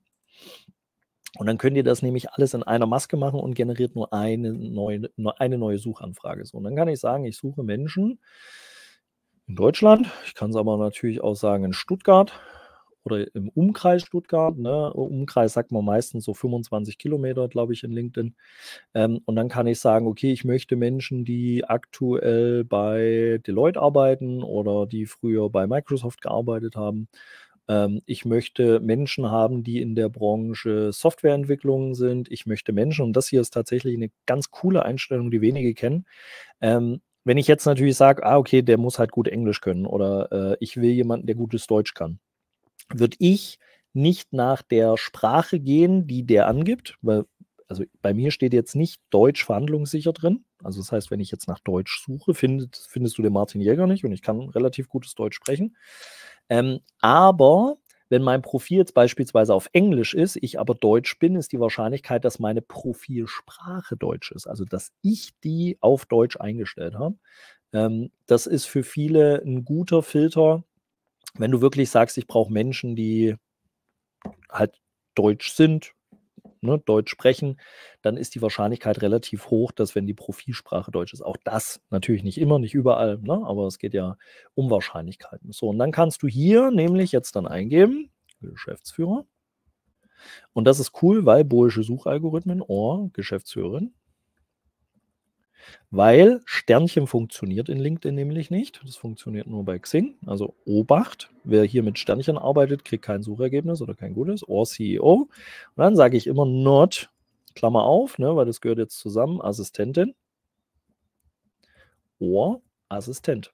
Und dann könnt ihr das nämlich alles in einer Maske machen und generiert nur eine neue, nur ne, eine neue Suchanfrage. So, und dann kann ich sagen, ich suche Menschen in Deutschland. Ich kann es aber natürlich auch sagen in Stuttgart oder im Umkreis Stuttgart. Ne? Umkreis sagt man meistens so 25 Kilometer, glaube ich, in LinkedIn. Ähm, und dann kann ich sagen, okay, ich möchte Menschen, die aktuell bei Deloitte arbeiten oder die früher bei Microsoft gearbeitet haben. Ähm, ich möchte Menschen haben, die in der Branche Softwareentwicklung sind. Ich möchte Menschen, und das hier ist tatsächlich eine ganz coole Einstellung, die wenige kennen. Ähm, wenn ich jetzt natürlich sage, ah, okay, der muss halt gut Englisch können oder äh, ich will jemanden, der gutes Deutsch kann, würde ich nicht nach der Sprache gehen, die der angibt, weil also bei mir steht jetzt nicht Deutsch verhandlungssicher drin. Also das heißt, wenn ich jetzt nach Deutsch suche, find, findest du den Martin Jäger nicht und ich kann relativ gutes Deutsch sprechen. Ähm, aber wenn mein Profil jetzt beispielsweise auf Englisch ist, ich aber Deutsch bin, ist die Wahrscheinlichkeit, dass meine Profilsprache Deutsch ist, also dass ich die auf Deutsch eingestellt habe. Ähm, das ist für viele ein guter Filter, wenn du wirklich sagst, ich brauche Menschen, die halt deutsch sind, ne, deutsch sprechen, dann ist die Wahrscheinlichkeit relativ hoch, dass wenn die Profilsprache deutsch ist, auch das natürlich nicht immer, nicht überall, ne, aber es geht ja um Wahrscheinlichkeiten. So, und dann kannst du hier nämlich jetzt dann eingeben, Geschäftsführer. Und das ist cool, weil boische Suchalgorithmen, or oh, Geschäftsführerin, weil Sternchen funktioniert in LinkedIn nämlich nicht. Das funktioniert nur bei Xing. Also Obacht. Wer hier mit Sternchen arbeitet, kriegt kein Suchergebnis oder kein gutes. Or CEO. Und dann sage ich immer not, Klammer auf, ne, weil das gehört jetzt zusammen, Assistentin. Or Assistent.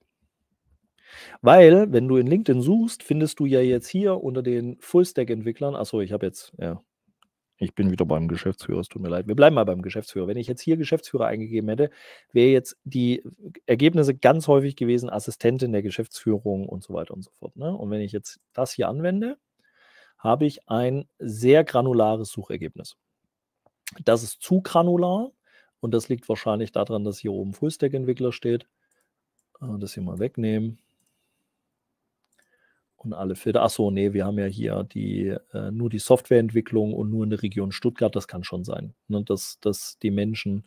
Weil, wenn du in LinkedIn suchst, findest du ja jetzt hier unter den fullstack entwicklern achso, ich habe jetzt, ja, ich bin wieder beim Geschäftsführer, es tut mir leid. Wir bleiben mal beim Geschäftsführer. Wenn ich jetzt hier Geschäftsführer eingegeben hätte, wäre jetzt die Ergebnisse ganz häufig gewesen, Assistentin der Geschäftsführung und so weiter und so fort. Ne? Und wenn ich jetzt das hier anwende, habe ich ein sehr granulares Suchergebnis. Das ist zu granular und das liegt wahrscheinlich daran, dass hier oben Fullstack-Entwickler steht. Ah, das hier mal wegnehmen und alle Filter. Achso, nee, wir haben ja hier die, äh, nur die Softwareentwicklung und nur in der Region Stuttgart, das kann schon sein. Ne? Dass, dass die Menschen,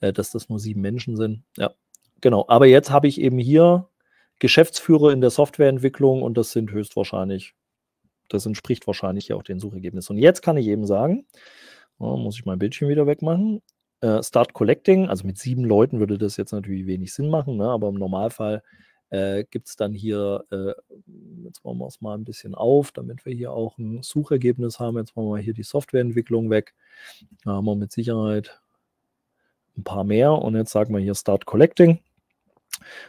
äh, dass das nur sieben Menschen sind. Ja, genau. Aber jetzt habe ich eben hier Geschäftsführer in der Softwareentwicklung und das sind höchstwahrscheinlich, das entspricht wahrscheinlich ja auch den Suchergebnissen. Und jetzt kann ich eben sagen, oh, muss ich mein Bildschirm wieder wegmachen. Äh, Start Collecting, also mit sieben Leuten würde das jetzt natürlich wenig Sinn machen, ne? aber im Normalfall äh, gibt es dann hier, äh, jetzt machen wir es mal ein bisschen auf, damit wir hier auch ein Suchergebnis haben. Jetzt machen wir hier die Softwareentwicklung weg. Da haben wir mit Sicherheit ein paar mehr. Und jetzt sagen wir hier Start Collecting.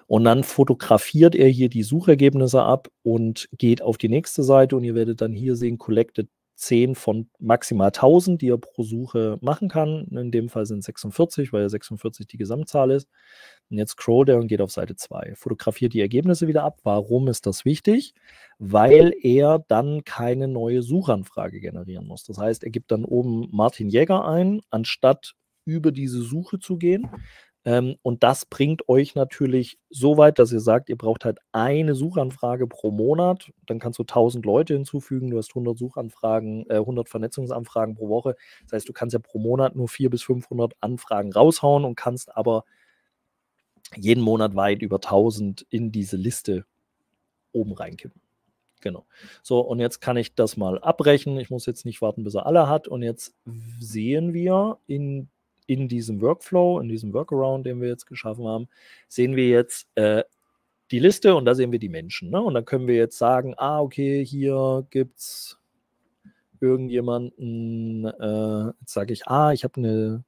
Und dann fotografiert er hier die Suchergebnisse ab und geht auf die nächste Seite und ihr werdet dann hier sehen, collected 10 von maximal 1000, die er pro Suche machen kann. In dem Fall sind 46, weil ja 46 die Gesamtzahl ist. Und jetzt scrollt er und geht auf Seite 2, fotografiert die Ergebnisse wieder ab. Warum ist das wichtig? Weil er dann keine neue Suchanfrage generieren muss. Das heißt, er gibt dann oben Martin Jäger ein, anstatt über diese Suche zu gehen. Ähm, und das bringt euch natürlich so weit, dass ihr sagt, ihr braucht halt eine Suchanfrage pro Monat. Dann kannst du 1000 Leute hinzufügen. Du hast 100 Suchanfragen, 100 äh, Vernetzungsanfragen pro Woche. Das heißt, du kannst ja pro Monat nur 400 bis 500 Anfragen raushauen und kannst aber jeden Monat weit über 1000 in diese Liste oben reinkippen. Genau. So, und jetzt kann ich das mal abbrechen. Ich muss jetzt nicht warten, bis er alle hat. Und jetzt sehen wir in, in diesem Workflow, in diesem Workaround, den wir jetzt geschaffen haben, sehen wir jetzt äh, die Liste und da sehen wir die Menschen. Ne? Und dann können wir jetzt sagen, ah, okay, hier gibt es irgendjemanden, äh, jetzt sage ich, ah, ich habe eine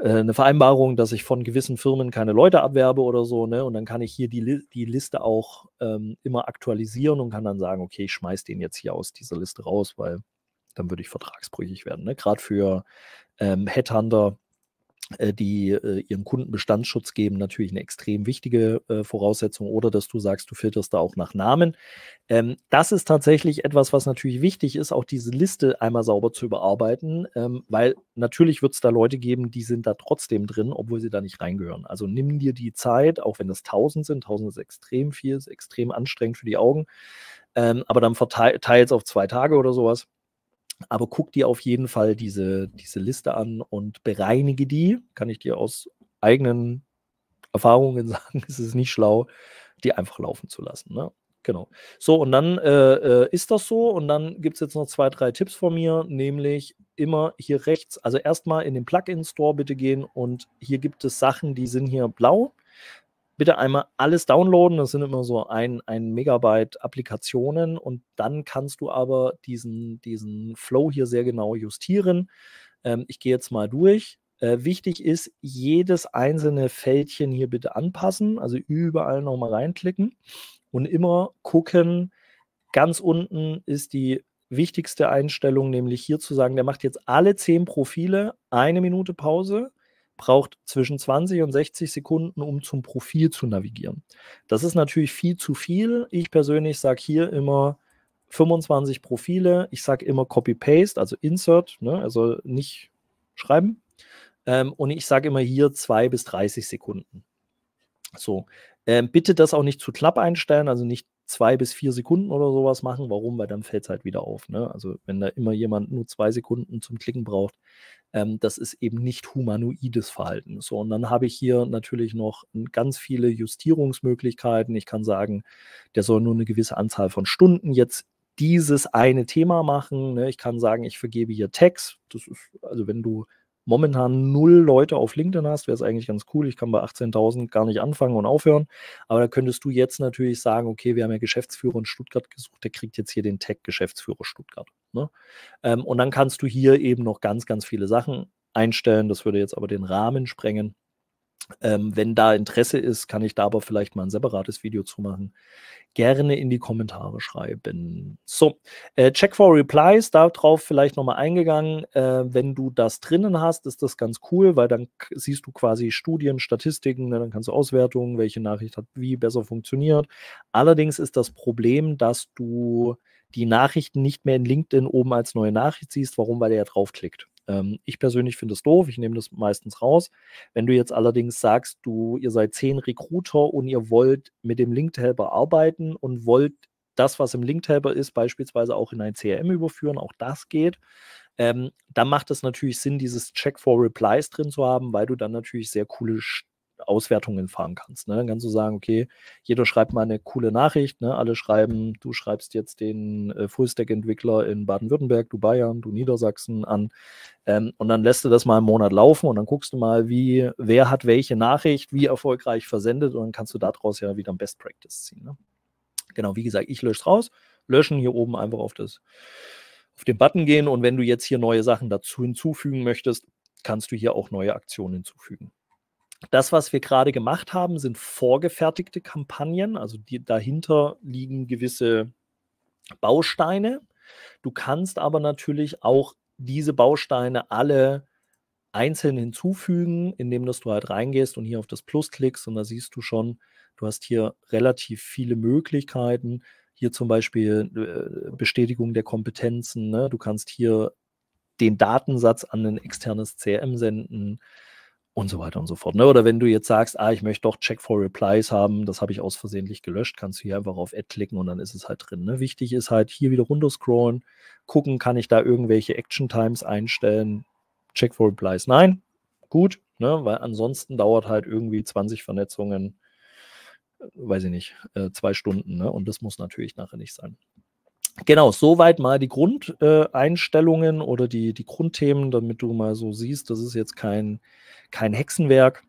äh, eine Vereinbarung, dass ich von gewissen Firmen keine Leute abwerbe oder so, ne? Und dann kann ich hier die, die Liste auch ähm, immer aktualisieren und kann dann sagen, okay, ich schmeiß den jetzt hier aus dieser Liste raus, weil dann würde ich vertragsbrüchig werden. Ne? Gerade für ähm, Headhunter äh, die äh, ihren Kunden Bestandsschutz geben, natürlich eine extrem wichtige äh, Voraussetzung oder dass du sagst, du filterst da auch nach Namen. Ähm, das ist tatsächlich etwas, was natürlich wichtig ist, auch diese Liste einmal sauber zu überarbeiten, ähm, weil natürlich wird es da Leute geben, die sind da trotzdem drin, obwohl sie da nicht reingehören. Also nimm dir die Zeit, auch wenn das 1000 sind, 1000 ist extrem viel, ist extrem anstrengend für die Augen, ähm, aber dann verteilt es auf zwei Tage oder sowas aber guck dir auf jeden Fall diese, diese Liste an und bereinige die. Kann ich dir aus eigenen Erfahrungen sagen, es ist nicht schlau, die einfach laufen zu lassen. Ne? Genau. So, und dann äh, äh ist das so. Und dann gibt es jetzt noch zwei, drei Tipps von mir, nämlich immer hier rechts, also erstmal in den Plugin Store bitte gehen und hier gibt es Sachen, die sind hier blau bitte einmal alles downloaden. Das sind immer so ein, ein Megabyte Applikationen und dann kannst du aber diesen, diesen Flow hier sehr genau justieren. Ähm, ich gehe jetzt mal durch. Äh, wichtig ist, jedes einzelne Fältchen hier bitte anpassen, also überall nochmal reinklicken und immer gucken. Ganz unten ist die wichtigste Einstellung, nämlich hier zu sagen, der macht jetzt alle zehn Profile eine Minute Pause braucht zwischen 20 und 60 Sekunden, um zum Profil zu navigieren. Das ist natürlich viel zu viel. Ich persönlich sage hier immer 25 Profile. Ich sage immer Copy-Paste, also Insert, ne? also nicht schreiben. Ähm, und ich sage immer hier 2 bis 30 Sekunden. So. Ähm, bitte das auch nicht zu knapp einstellen, also nicht zwei bis vier Sekunden oder sowas machen. Warum? Weil dann fällt es halt wieder auf. Ne? Also wenn da immer jemand nur zwei Sekunden zum Klicken braucht, ähm, das ist eben nicht humanoides Verhalten. So, und dann habe ich hier natürlich noch ganz viele Justierungsmöglichkeiten. Ich kann sagen, der soll nur eine gewisse Anzahl von Stunden jetzt dieses eine Thema machen. Ne? Ich kann sagen, ich vergebe hier Tags. Das ist, also wenn du momentan null Leute auf LinkedIn hast, wäre es eigentlich ganz cool. Ich kann bei 18.000 gar nicht anfangen und aufhören. Aber da könntest du jetzt natürlich sagen, okay, wir haben ja Geschäftsführer in Stuttgart gesucht, der kriegt jetzt hier den Tag Geschäftsführer Stuttgart. Ne? Ähm, und dann kannst du hier eben noch ganz, ganz viele Sachen einstellen. Das würde jetzt aber den Rahmen sprengen. Ähm, wenn da Interesse ist, kann ich da aber vielleicht mal ein separates Video zu machen. Gerne in die Kommentare schreiben. So, äh, Check for Replies, darauf vielleicht nochmal eingegangen. Äh, wenn du das drinnen hast, ist das ganz cool, weil dann siehst du quasi Studien, Statistiken, ne, dann kannst du Auswertungen, welche Nachricht hat wie besser funktioniert. Allerdings ist das Problem, dass du die Nachrichten nicht mehr in LinkedIn oben als neue Nachricht siehst. Warum? Weil der ja draufklickt. Ähm, ich persönlich finde es doof, ich nehme das meistens raus. Wenn du jetzt allerdings sagst, du, ihr seid zehn Recruiter und ihr wollt mit dem Linked Helper arbeiten und wollt das, was im Linked Helper ist, beispielsweise auch in ein CRM überführen, auch das geht. Ähm, dann macht es natürlich Sinn, dieses Check for Replies drin zu haben, weil du dann natürlich sehr coole St Auswertungen fahren kannst. Ne? Dann kannst du sagen, okay, jeder schreibt mal eine coole Nachricht, ne? alle schreiben, du schreibst jetzt den äh, Fullstack-Entwickler in Baden-Württemberg, du Bayern, du Niedersachsen an ähm, und dann lässt du das mal im Monat laufen und dann guckst du mal, wie, wer hat welche Nachricht, wie erfolgreich versendet und dann kannst du daraus ja wieder ein Best Practice ziehen. Ne? Genau, wie gesagt, ich lösche es raus, löschen hier oben einfach auf das auf den Button gehen und wenn du jetzt hier neue Sachen dazu hinzufügen möchtest, kannst du hier auch neue Aktionen hinzufügen das, was wir gerade gemacht haben, sind vorgefertigte Kampagnen, also die, dahinter liegen gewisse Bausteine. Du kannst aber natürlich auch diese Bausteine alle einzeln hinzufügen, indem dass du halt reingehst und hier auf das Plus klickst und da siehst du schon, du hast hier relativ viele Möglichkeiten. Hier zum Beispiel äh, Bestätigung der Kompetenzen. Ne? Du kannst hier den Datensatz an ein externes CRM senden und so weiter und so fort. Ne? Oder wenn du jetzt sagst, ah, ich möchte doch Check for Replies haben, das habe ich aus versehentlich gelöscht, kannst du hier einfach auf Add klicken und dann ist es halt drin. Ne? Wichtig ist halt hier wieder runterscrollen, gucken, kann ich da irgendwelche Action Times einstellen? Check for Replies, nein, gut, ne? weil ansonsten dauert halt irgendwie 20 Vernetzungen, äh, weiß ich nicht, äh, zwei Stunden ne? und das muss natürlich nachher nicht sein. Genau, soweit mal die Grundeinstellungen oder die, die Grundthemen, damit du mal so siehst, das ist jetzt kein, kein Hexenwerk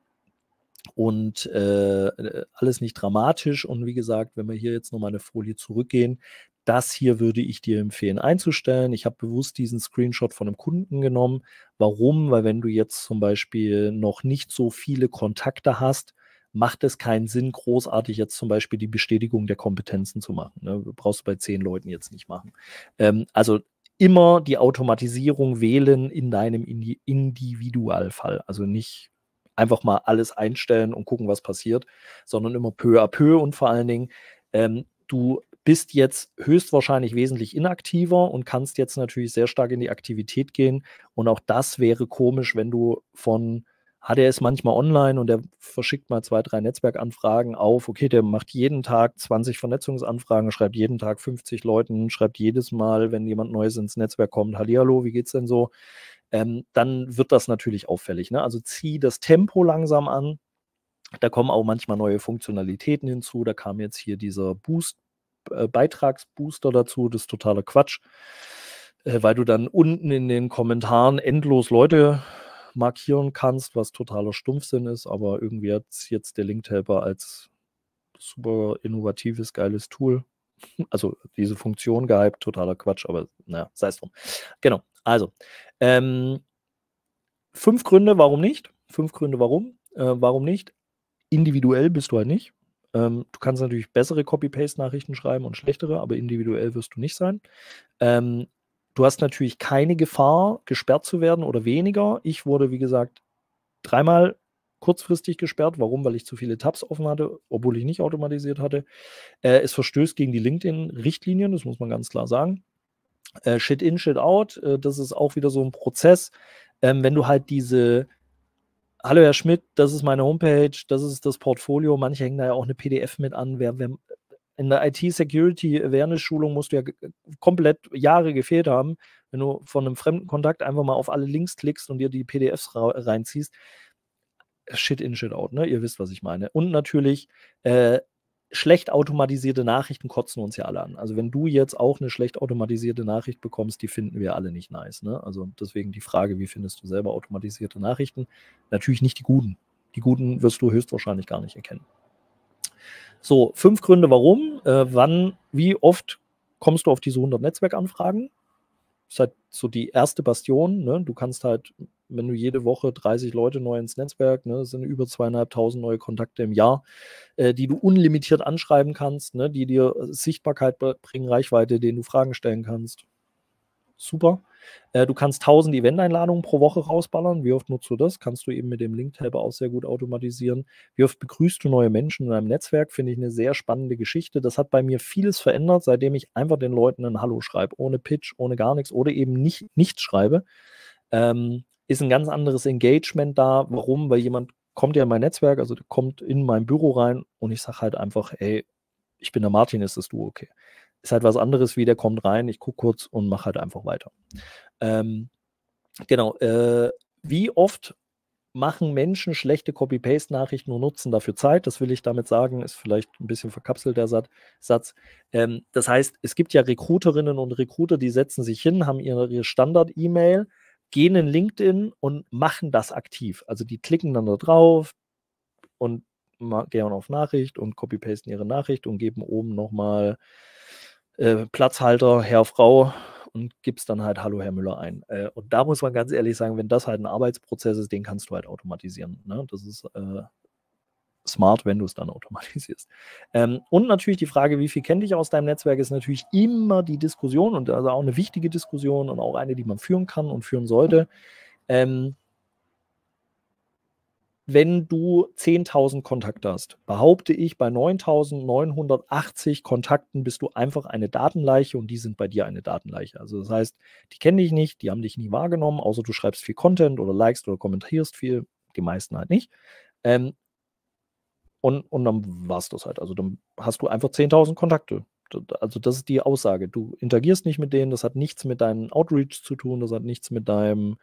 und äh, alles nicht dramatisch. Und wie gesagt, wenn wir hier jetzt nochmal eine Folie zurückgehen, das hier würde ich dir empfehlen einzustellen. Ich habe bewusst diesen Screenshot von einem Kunden genommen. Warum? Weil wenn du jetzt zum Beispiel noch nicht so viele Kontakte hast, macht es keinen Sinn, großartig jetzt zum Beispiel die Bestätigung der Kompetenzen zu machen. Ne? Brauchst du bei zehn Leuten jetzt nicht machen. Ähm, also immer die Automatisierung wählen in deinem Indi Individualfall. Also nicht einfach mal alles einstellen und gucken, was passiert, sondern immer peu à peu und vor allen Dingen, ähm, du bist jetzt höchstwahrscheinlich wesentlich inaktiver und kannst jetzt natürlich sehr stark in die Aktivität gehen. Und auch das wäre komisch, wenn du von hat er es manchmal online und er verschickt mal zwei, drei Netzwerkanfragen auf. Okay, der macht jeden Tag 20 Vernetzungsanfragen, schreibt jeden Tag 50 Leuten, schreibt jedes Mal, wenn jemand Neues ins Netzwerk kommt, Hallihallo, wie geht's denn so? Ähm, dann wird das natürlich auffällig. Ne? Also zieh das Tempo langsam an. Da kommen auch manchmal neue Funktionalitäten hinzu. Da kam jetzt hier dieser Boost, äh, Beitragsbooster dazu. Das ist totaler Quatsch, äh, weil du dann unten in den Kommentaren endlos Leute markieren kannst, was totaler Stumpfsinn ist, aber irgendwie hat es jetzt der Linked Helper als super innovatives, geiles Tool. Also diese Funktion gehypt, totaler Quatsch, aber naja, sei es drum. Genau, also ähm, fünf Gründe, warum nicht? Fünf Gründe, warum? Äh, warum nicht? Individuell bist du halt nicht. Ähm, du kannst natürlich bessere Copy-Paste-Nachrichten schreiben und schlechtere, aber individuell wirst du nicht sein. Ähm, Du hast natürlich keine Gefahr, gesperrt zu werden oder weniger. Ich wurde, wie gesagt, dreimal kurzfristig gesperrt. Warum? Weil ich zu viele Tabs offen hatte, obwohl ich nicht automatisiert hatte. Äh, es verstößt gegen die LinkedIn-Richtlinien, das muss man ganz klar sagen. Äh, shit in, shit out, äh, das ist auch wieder so ein Prozess. Ähm, wenn du halt diese, hallo Herr Schmidt, das ist meine Homepage, das ist das Portfolio, manche hängen da ja auch eine PDF mit an, wer, wer in der IT-Security-Awareness-Schulung äh, musst du ja äh, komplett Jahre gefehlt haben, wenn du von einem fremden Kontakt einfach mal auf alle Links klickst und dir die PDFs reinziehst. Shit in, shit out, ne? Ihr wisst, was ich meine. Und natürlich, äh, schlecht automatisierte Nachrichten kotzen uns ja alle an. Also wenn du jetzt auch eine schlecht automatisierte Nachricht bekommst, die finden wir alle nicht nice. Ne? Also deswegen die Frage, wie findest du selber automatisierte Nachrichten? Natürlich nicht die guten. Die guten wirst du höchstwahrscheinlich gar nicht erkennen. So, fünf Gründe, warum, äh, wann, wie oft kommst du auf diese 100 Netzwerkanfragen? Das ist halt so die erste Bastion. Ne? Du kannst halt, wenn du jede Woche 30 Leute neu ins Netzwerk, ne, das sind über zweieinhalbtausend neue Kontakte im Jahr, äh, die du unlimitiert anschreiben kannst, ne, die dir Sichtbarkeit bringen, Reichweite, denen du Fragen stellen kannst super. Äh, du kannst 1000 Event-Einladungen pro Woche rausballern. Wie oft nutzt du das? Kannst du eben mit dem Link-Helper auch sehr gut automatisieren. Wie oft begrüßt du neue Menschen in deinem Netzwerk? Finde ich eine sehr spannende Geschichte. Das hat bei mir vieles verändert, seitdem ich einfach den Leuten ein Hallo schreibe, ohne Pitch, ohne gar nichts oder eben nicht, nichts schreibe. Ähm, ist ein ganz anderes Engagement da. Warum? Weil jemand kommt ja in mein Netzwerk, also kommt in mein Büro rein und ich sage halt einfach, ey, ich bin der Martin, ist das du okay? ist halt was anderes wie der kommt rein, ich gucke kurz und mache halt einfach weiter. Ähm, genau, äh, wie oft machen Menschen schlechte Copy-Paste-Nachrichten und nutzen dafür Zeit. Das will ich damit sagen, ist vielleicht ein bisschen verkapselt der Satz. Ähm, das heißt, es gibt ja Recruiterinnen und Recruiter, die setzen sich hin, haben ihre, ihre Standard-E-Mail, gehen in LinkedIn und machen das aktiv. Also die klicken dann da drauf und gehen auf Nachricht und copy-pasten ihre Nachricht und geben oben nochmal äh, äh, Platzhalter, Herr, Frau und gibst dann halt Hallo, Herr Müller ein. Äh, und da muss man ganz ehrlich sagen, wenn das halt ein Arbeitsprozess ist, den kannst du halt automatisieren. Ne? Das ist äh, smart, wenn du es dann automatisierst. Ähm, und natürlich die Frage, wie viel kennt dich aus deinem Netzwerk, ist natürlich immer die Diskussion und also auch eine wichtige Diskussion und auch eine, die man führen kann und führen sollte. Ähm, wenn du 10.000 Kontakte hast, behaupte ich, bei 9.980 Kontakten bist du einfach eine Datenleiche und die sind bei dir eine Datenleiche. Also das heißt, die kennen dich nicht, die haben dich nie wahrgenommen, außer du schreibst viel Content oder likest oder kommentierst viel, die meisten halt nicht. Ähm, und, und dann war es das halt. Also dann hast du einfach 10.000 Kontakte also das ist die Aussage. Du interagierst nicht mit denen, das hat nichts mit deinem Outreach zu tun, das hat nichts mit deinem,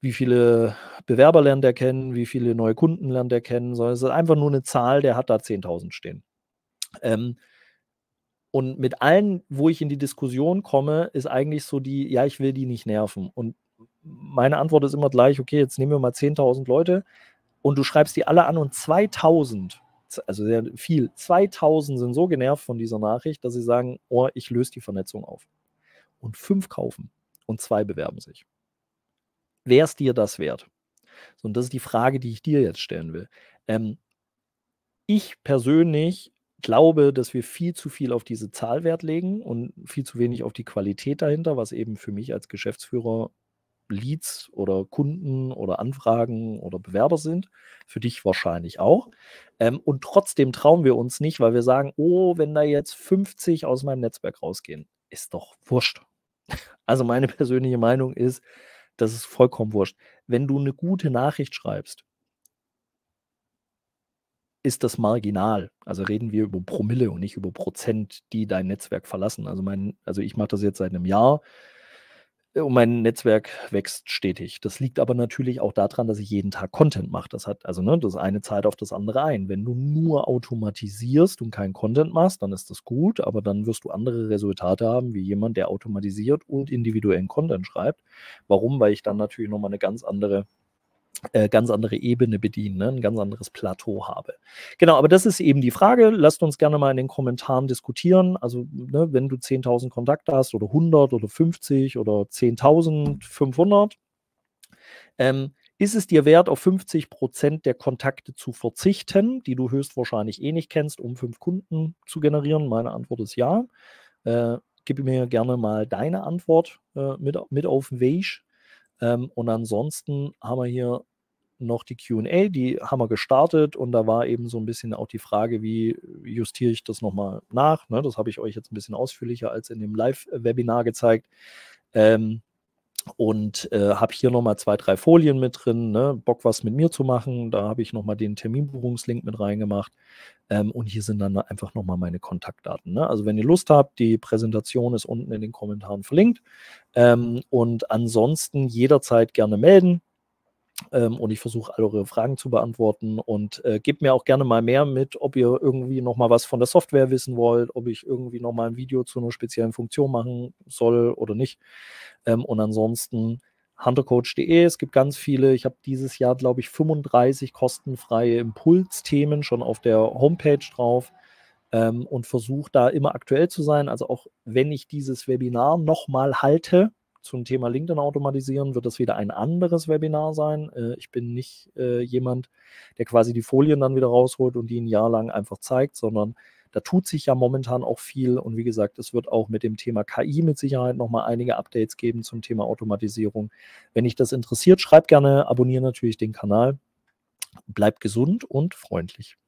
wie viele Bewerber lernt er kennen, wie viele neue Kunden lernt er kennen, sondern es ist einfach nur eine Zahl, der hat da 10.000 stehen. Ähm, und mit allen, wo ich in die Diskussion komme, ist eigentlich so die, ja, ich will die nicht nerven. Und meine Antwort ist immer gleich, okay, jetzt nehmen wir mal 10.000 Leute und du schreibst die alle an und 2000 also sehr viel, 2000 sind so genervt von dieser Nachricht, dass sie sagen, oh, ich löse die Vernetzung auf. Und fünf kaufen und zwei bewerben sich. Wäre es dir das wert? So, und das ist die Frage, die ich dir jetzt stellen will. Ähm, ich persönlich glaube, dass wir viel zu viel auf diese Zahl Wert legen und viel zu wenig auf die Qualität dahinter, was eben für mich als Geschäftsführer Leads oder Kunden oder Anfragen oder Bewerber sind. Für dich wahrscheinlich auch. Ähm, und trotzdem trauen wir uns nicht, weil wir sagen, oh, wenn da jetzt 50 aus meinem Netzwerk rausgehen, ist doch wurscht. Also meine persönliche Meinung ist, das ist vollkommen wurscht. Wenn du eine gute Nachricht schreibst, ist das marginal. Also reden wir über Promille und nicht über Prozent, die dein Netzwerk verlassen. Also mein, also ich mache das jetzt seit einem Jahr. Und mein Netzwerk wächst stetig. Das liegt aber natürlich auch daran, dass ich jeden Tag Content mache. Das hat also ne, das eine zahlt auf das andere ein. Wenn du nur automatisierst und keinen Content machst, dann ist das gut, aber dann wirst du andere Resultate haben, wie jemand, der automatisiert und individuellen Content schreibt. Warum? Weil ich dann natürlich nochmal eine ganz andere äh, ganz andere Ebene bedienen, ne? ein ganz anderes Plateau habe. Genau, aber das ist eben die Frage. Lasst uns gerne mal in den Kommentaren diskutieren. Also, ne, wenn du 10.000 Kontakte hast oder 100 oder 50 oder 10.500, ähm, ist es dir wert, auf 50 Prozent der Kontakte zu verzichten, die du höchstwahrscheinlich eh nicht kennst, um fünf Kunden zu generieren? Meine Antwort ist ja. Äh, gib mir gerne mal deine Antwort äh, mit, mit auf den Weg. Ähm, und ansonsten haben wir hier noch die QA, die haben wir gestartet und da war eben so ein bisschen auch die Frage, wie justiere ich das nochmal nach. Ne, das habe ich euch jetzt ein bisschen ausführlicher als in dem Live-Webinar gezeigt. Ähm, und äh, habe hier nochmal zwei, drei Folien mit drin, ne? Bock was mit mir zu machen, da habe ich nochmal den Terminbuchungslink mit reingemacht ähm, und hier sind dann einfach nochmal meine Kontaktdaten. Ne? Also wenn ihr Lust habt, die Präsentation ist unten in den Kommentaren verlinkt ähm, und ansonsten jederzeit gerne melden. Ähm, und ich versuche all eure Fragen zu beantworten und äh, gebt mir auch gerne mal mehr mit, ob ihr irgendwie nochmal was von der Software wissen wollt, ob ich irgendwie nochmal ein Video zu einer speziellen Funktion machen soll oder nicht. Ähm, und ansonsten huntercoach.de, es gibt ganz viele, ich habe dieses Jahr, glaube ich, 35 kostenfreie Impulsthemen schon auf der Homepage drauf. Ähm, und versuche da immer aktuell zu sein. Also auch wenn ich dieses Webinar nochmal halte, zum Thema LinkedIn automatisieren wird das wieder ein anderes Webinar sein. Äh, ich bin nicht äh, jemand, der quasi die Folien dann wieder rausholt und die ein Jahr lang einfach zeigt, sondern da tut sich ja momentan auch viel. Und wie gesagt, es wird auch mit dem Thema KI mit Sicherheit nochmal einige Updates geben zum Thema Automatisierung. Wenn dich das interessiert, schreib gerne, abonniere natürlich den Kanal. Bleib gesund und freundlich.